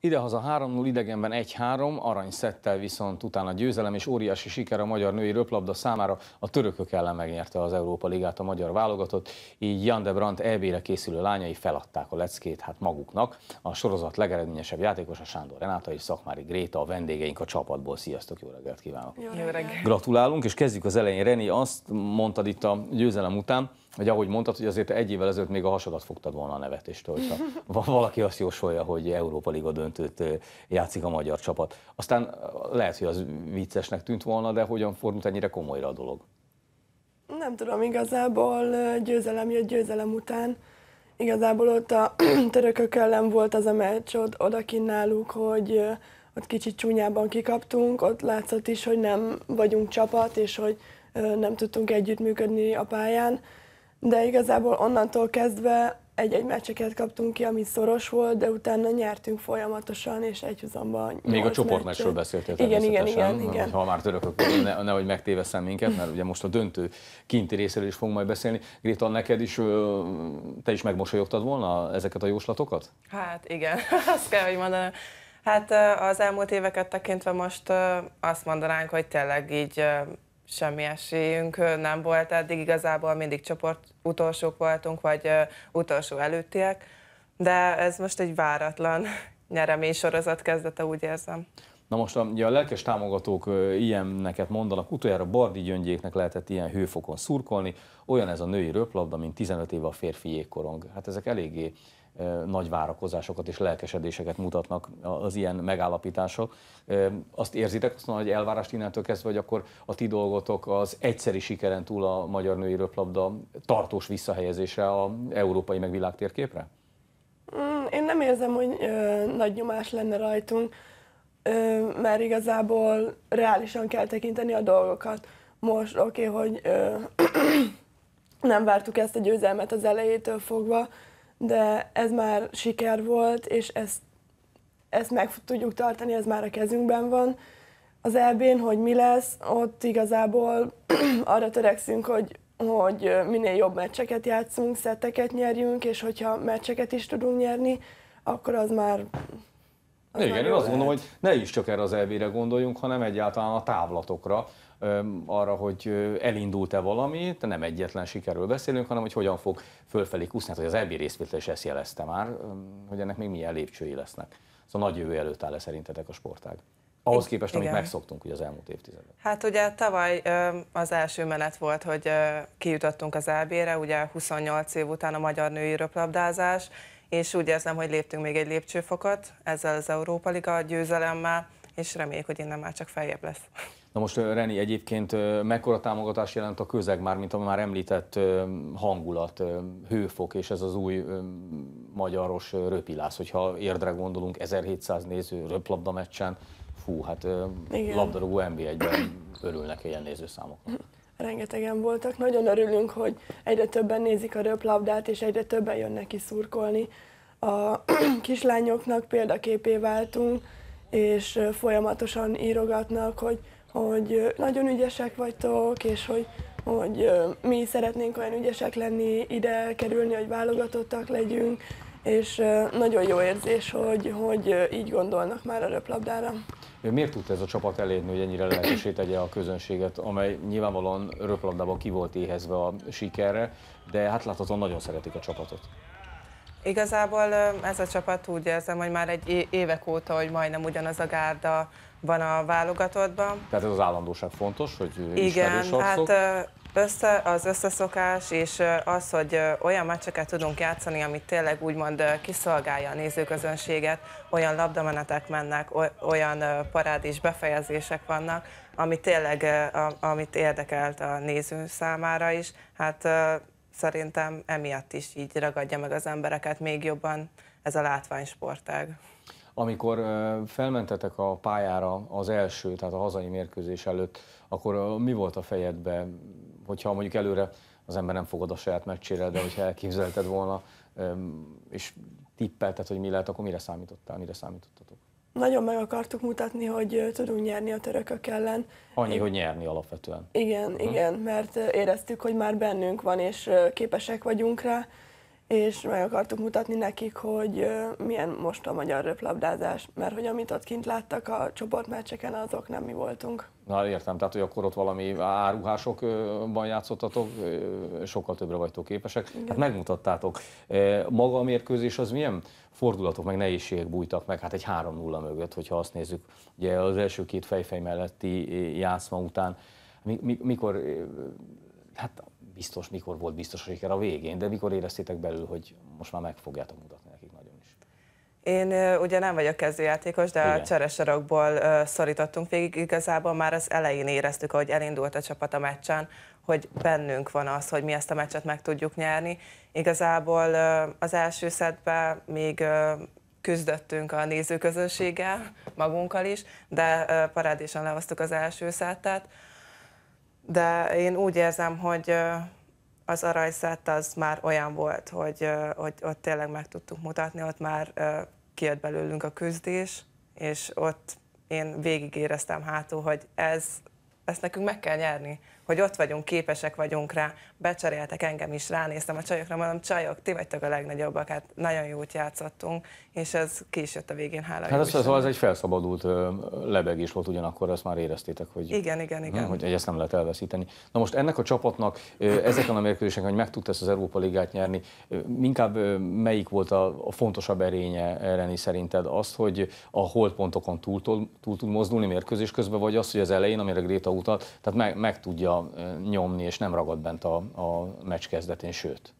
Idehaza 3-0, idegenben 1-3, arany viszont utána győzelem és óriási siker a magyar női röplabda számára. A törökök ellen megnyerte az Európa Ligát a magyar válogatott, így Jan de Brandt EB-re készülő lányai feladták a leckét hát maguknak. A sorozat legeredményesebb játékosa Sándor Renáta és Szakmári Gréta, a vendégeink a csapatból. Sziasztok, jó reggelt kívánok! Jó reggelt! Gratulálunk, és kezdjük az elején. Reni azt mondtad itt a győzelem után, hogy ahogy mondtad, hogy azért egy évvel ezelőtt még a hasadat fogtad volna a nevetéstől, hogyha valaki azt jósolja, hogy Európa Liga döntőt játszik a magyar csapat. Aztán lehet, hogy az viccesnek tűnt volna, de hogyan fordult ennyire komolyra a dolog? Nem tudom, igazából győzelem jött győzelem után. Igazából ott a törökök ellen volt az a meccs ott odakint náluk, hogy ott kicsit csúnyában kikaptunk, ott látszott is, hogy nem vagyunk csapat, és hogy nem tudtunk együttműködni a pályán de igazából onnantól kezdve egy-egy meccseket kaptunk ki, ami szoros volt, de utána nyertünk folyamatosan, és egyhuzamban Még a csoportmeccsről beszéltél igen, igen, igen, igen. Ha már török, akkor ne, nehogy megtéveszem minket, mert ugye most a döntő kinti részéről is fogunk majd beszélni. Gréta, neked is, te is megmosolyogtad volna ezeket a jóslatokat? Hát igen, azt kell, hogy mondanám. Hát az elmúlt éveket tekintve most azt mondanánk, hogy tényleg így semmi esélyünk nem volt eddig, igazából mindig csoport utolsók voltunk, vagy utolsó előttiek, de ez most egy váratlan nyeremény sorozat kezdete, úgy érzem. Na most ugye a lelkes támogatók ilyeneket mondanak, utoljára Bardi Gyöngyéknek lehetett ilyen hőfokon szurkolni, olyan ez a női röplabda, mint 15 éve a férfi jégkorong. Hát ezek eléggé nagy várakozásokat és lelkesedéseket mutatnak az ilyen megállapítások. Azt érzitek, azt mondom, hogy elvárást innentől kezdve, hogy akkor a ti dolgotok az egyszeri sikeren túl a magyar női röplabda tartós visszahelyezése a európai meg világtérképre? Mm, én nem érzem, hogy nagy nyomás lenne rajtunk, mert igazából reálisan kell tekinteni a dolgokat. Most oké, okay, hogy nem vártuk ezt a győzelmet az elejétől fogva, de ez már siker volt, és ezt, ezt meg tudjuk tartani, ez már a kezünkben van. Az elbén, hogy mi lesz, ott igazából arra törekszünk, hogy, hogy minél jobb meccseket játszunk, szetteket nyerjünk, és hogyha meccseket is tudunk nyerni, akkor az már az Igen, én azt gondolom, hogy ne is csak erre az elvére gondoljunk, hanem egyáltalán a távlatokra, arra, hogy elindult-e valami, de nem egyetlen sikerről beszélünk, hanem hogy hogyan fog fölfelé kúszni. Hát, hogy az EB részvétel is ezt jelezte már, hogy ennek még milyen lépcsői lesznek. Szóval nagy jövő előtt áll-e szerintetek a sportág? Ahhoz képest, amit Igen. megszoktunk ugye az elmúlt évtizedben. Hát ugye tavaly az első menet volt, hogy kijutottunk az EB-re, ugye 28 év után a magyar női röplabdázás, és úgy érzem, hogy léptünk még egy lépcsőfokat ezzel az Európa Liga győzelemmel, és reméljük, hogy innen már csak feljebb lesz. Na most Reni, egyébként mekkora támogatás jelent a közeg már, mint a már említett hangulat, hőfok és ez az új magyaros röpilász, hogyha érdre gondolunk, 1700 néző röplabda meccsen, fú, hát Igen. labdarúgó nba ben örülnek ilyen nézőszámoknak. rengetegen voltak. Nagyon örülünk, hogy egyre többen nézik a röplabdát, és egyre többen jönnek ki szurkolni. A kislányoknak példaképé váltunk, és folyamatosan írogatnak, hogy, hogy nagyon ügyesek vagytok, és hogy, hogy mi szeretnénk olyan ügyesek lenni, ide kerülni, hogy válogatottak legyünk, és nagyon jó érzés, hogy, hogy így gondolnak már a röplabdára. Miért tudta ez a csapat elérni, hogy ennyire lehetősé tegye a közönséget, amely nyilvánvalóan röplabdában ki volt éhezve a sikerre, de hát láthatóan nagyon szeretik a csapatot. Igazából ez a csapat úgy érzem, hogy már egy évek óta, hogy majdnem ugyanaz a gárda van a válogatottban. Tehát ez az állandóság fontos, hogy Igen, hát össze, az összeszokás, és az, hogy olyan meccseket tudunk játszani, amit tényleg úgymond kiszolgálja a nézőközönséget, olyan labdamenetek mennek, olyan parádés befejezések vannak, ami tényleg, amit érdekelt a néző számára is, hát szerintem emiatt is így ragadja meg az embereket még jobban ez a látványsportág. Amikor felmentetek a pályára az első, tehát a hazai mérkőzés előtt, akkor mi volt a fejedben? hogyha mondjuk előre az ember nem fogod a saját meccsére, de hogyha elképzelted volna, és tippelted, hogy mi lehet, akkor mire számítottál, mire számítottatok? Nagyon meg akartuk mutatni, hogy tudunk nyerni a törökök ellen. Annyi, Én... hogy nyerni alapvetően. Igen, uh-huh. igen, mert éreztük, hogy már bennünk van, és képesek vagyunk rá és meg akartuk mutatni nekik, hogy milyen most a magyar röplabdázás, mert hogy amit ott kint láttak a csoportmeccseken, azok nem mi voltunk. Na értem, tehát hogy akkor ott valami áruhásokban játszottatok, sokkal többre vagytok képesek, Igen. hát megmutattátok. Maga a mérkőzés az milyen fordulatok, meg nehézségek bújtak meg, hát egy 3-0 mögött, hogyha azt nézzük, ugye az első két fejfej melletti játszma után, mikor, hát biztos, mikor volt biztos a siker a végén, de mikor éreztétek belül, hogy most már meg fogjátok mutatni nekik nagyon is? Én ugye nem vagyok kezdőjátékos, de Igen. a cseresarokból szorítottunk végig. Igazából már az elején éreztük, ahogy elindult a csapat a meccsen, hogy bennünk van az, hogy mi ezt a meccset meg tudjuk nyerni. Igazából az első szedben még küzdöttünk a nézőközönséggel, magunkkal is, de parádésan lehoztuk az első szettet de én úgy érzem, hogy az aranyszett az már olyan volt, hogy, hogy ott tényleg meg tudtuk mutatni, ott már kijött belőlünk a küzdés, és ott én végig éreztem hátul, hogy ez, ezt nekünk meg kell nyerni hogy ott vagyunk, képesek vagyunk rá, becseréltek engem is, ránéztem a csajokra, mondom, csajok, ti vagytok a legnagyobbak, hát nagyon jót játszottunk, és ez ki is jött a végén, hála Hát az, az, az egy felszabadult lebegés volt ugyanakkor, azt már éreztétek, hogy, igen, igen, igen. hogy ezt nem lehet elveszíteni. Na most ennek a csapatnak ezeken a mérkőzések, hogy meg tudta ezt az Európa Ligát nyerni, inkább melyik volt a, a fontosabb erénye Reni szerinted? Azt, hogy a holdpontokon túl, túl, túl tud mozdulni mérkőzés közben, vagy az, hogy az elején, amire Gréta utalt, tehát meg, meg tudja nyomni, és nem ragad bent a, a meccs kezdetén, sőt.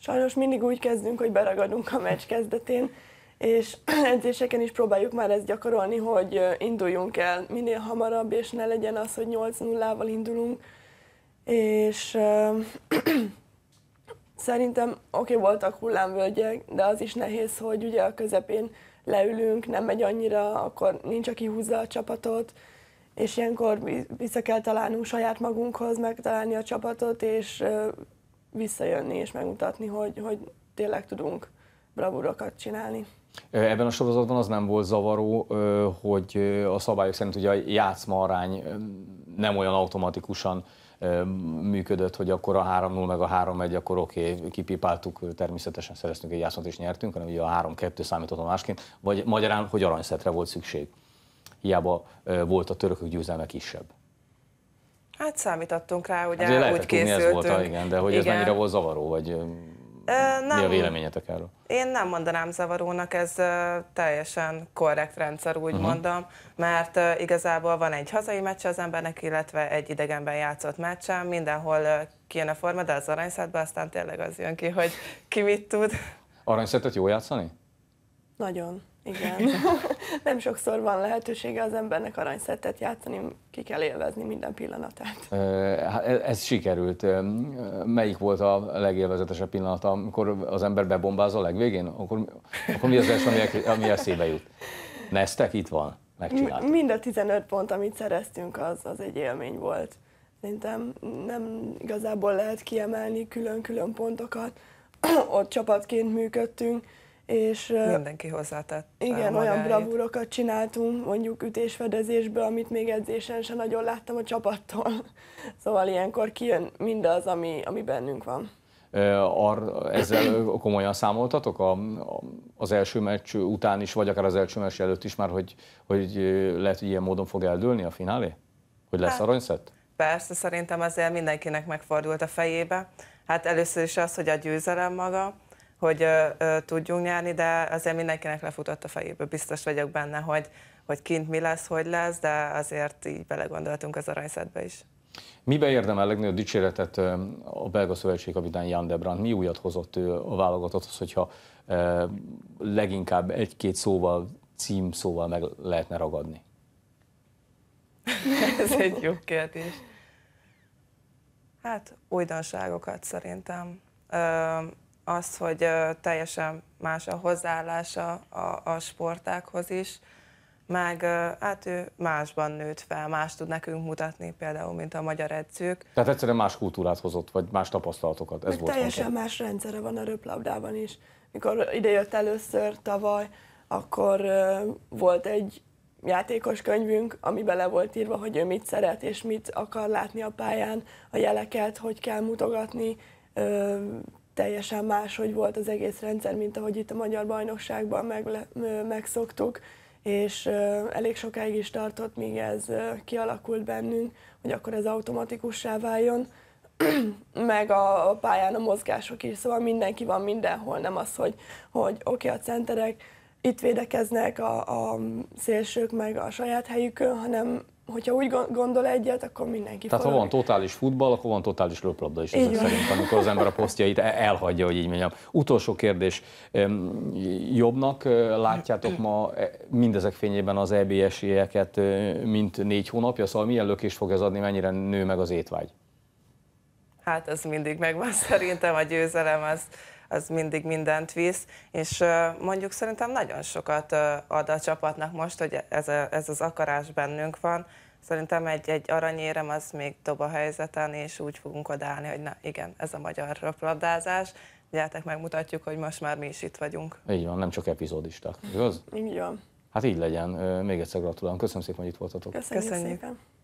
Sajnos mindig úgy kezdünk, hogy beragadunk a meccs kezdetén, és edzéseken is próbáljuk már ezt gyakorolni, hogy induljunk el minél hamarabb, és ne legyen az, hogy 8-0-val indulunk, és ö, szerintem oké, okay, voltak hullámvölgyek, de az is nehéz, hogy ugye a közepén leülünk, nem megy annyira, akkor nincs, aki húzza a csapatot, és ilyenkor vissza kell találnunk saját magunkhoz, megtalálni a csapatot, és visszajönni és megmutatni, hogy, hogy tényleg tudunk bravúrokat csinálni. Ebben a sorozatban az nem volt zavaró, hogy a szabályok szerint ugye a játszma arány nem olyan automatikusan működött, hogy akkor a 3-0 meg a 3-1, akkor oké, okay, kipipáltuk, természetesen szereztünk egy játszmat és nyertünk, hanem ugye a 3-2 számított másként, vagy magyarán, hogy aranyszetre volt szükség hiába volt a törökök győzelme kisebb. Hát számítottunk rá, hogy hát, lehetett úgy készültünk. ez volt, igen, de hogy igen. ez mennyire volt zavaró, vagy e, nem, mi a véleményetek erről? Én nem mondanám zavarónak, ez teljesen korrekt rendszer, úgy uh-huh. mondom, mert igazából van egy hazai meccs az embernek, illetve egy idegenben játszott meccsen, mindenhol kijön a forma, de az aranyszátban aztán tényleg az jön ki, hogy ki mit tud. Aranyszátot jó játszani? Nagyon. Igen. Nem sokszor van lehetősége az embernek aranyszertet játszani, ki kell élvezni minden pillanatát. Hát e, ez, sikerült. Melyik volt a legélvezetesebb pillanat, amikor az ember bebombáz a legvégén? Akkor, akkor mi az első, ami, ami eszébe jut? Nesztek itt van? Mind a 15 pont, amit szereztünk, az, az egy élmény volt. Szerintem nem igazából lehet kiemelni külön-külön pontokat. Ott csapatként működtünk, és, Mindenki hozzátett. Igen, olyan bravúrokat csináltunk, mondjuk ütésfedezésből, amit még edzésen sem nagyon láttam a csapattól. Szóval ilyenkor kijön mindaz, ami, ami bennünk van. Ar, ezzel komolyan számoltatok a, az első meccs után is, vagy akár az első meccs előtt is már, hogy, hogy lehet, hogy ilyen módon fog eldőlni a finálé? Hogy lesz hát, aranyszett? Persze, szerintem azért mindenkinek megfordult a fejébe. Hát először is az, hogy a győzelem maga, hogy ö, ö, tudjunk nyerni, de azért mindenkinek lefutott a fejéből. Biztos vagyok benne, hogy, hogy kint mi lesz, hogy lesz, de azért így belegondoltunk az aranyszedbe is. Miben érdemel legnagyobb dicséretet a belga szövetség kapitán Jan de Brandt? Mi újat hozott ő a válogatotthoz, hogyha e, leginkább egy-két szóval, cím szóval meg lehetne ragadni? Ez egy jó kérdés. Hát újdonságokat szerintem az, hogy teljesen más a hozzáállása a, a sportákhoz is, meg hát ő másban nőtt fel, más tud nekünk mutatni például, mint a magyar edzők. Tehát egyszerűen más kultúrát hozott, vagy más tapasztalatokat, ez volt Teljesen fontos. más rendszere van a röplabdában is. Mikor idejött először tavaly, akkor volt egy játékos könyvünk, ami bele volt írva, hogy ő mit szeret és mit akar látni a pályán, a jeleket, hogy kell mutogatni, teljesen máshogy volt az egész rendszer, mint ahogy itt a magyar bajnokságban meg, megszoktuk, és elég sokáig is tartott, míg ez kialakult bennünk, hogy akkor ez automatikussá váljon, meg a pályán a mozgások is, szóval mindenki van mindenhol, nem az, hogy, hogy oké, okay, a centerek itt védekeznek, a, a szélsők meg a saját helyükön, hanem hogyha úgy gondol egyet, akkor mindenki Tehát ha van totális futball, akkor van totális löplabda is ezek szerint, amikor az ember a posztjait e- elhagyja, hogy így mondjam. Utolsó kérdés. Jobbnak látjátok ma e, mindezek fényében az EB esélyeket, mint négy hónapja, szóval milyen lökés fog ez adni, mennyire nő meg az étvágy? Hát ez mindig megvan szerintem, a győzelem az az mindig mindent visz, és mondjuk szerintem nagyon sokat ad a csapatnak most, hogy ez, a, ez az akarás bennünk van, Szerintem egy, egy aranyérem az még dob a helyzeten, és úgy fogunk odállni, hogy na igen, ez a magyar röplabdázás, gyertek, megmutatjuk, hogy most már mi is itt vagyunk. Így van, nem csak epizódisták, igaz? Így van. Hát így legyen. Még egyszer gratulálom. Köszönöm szépen, hogy itt voltatok. Köszönjük, Köszönjük. szépen.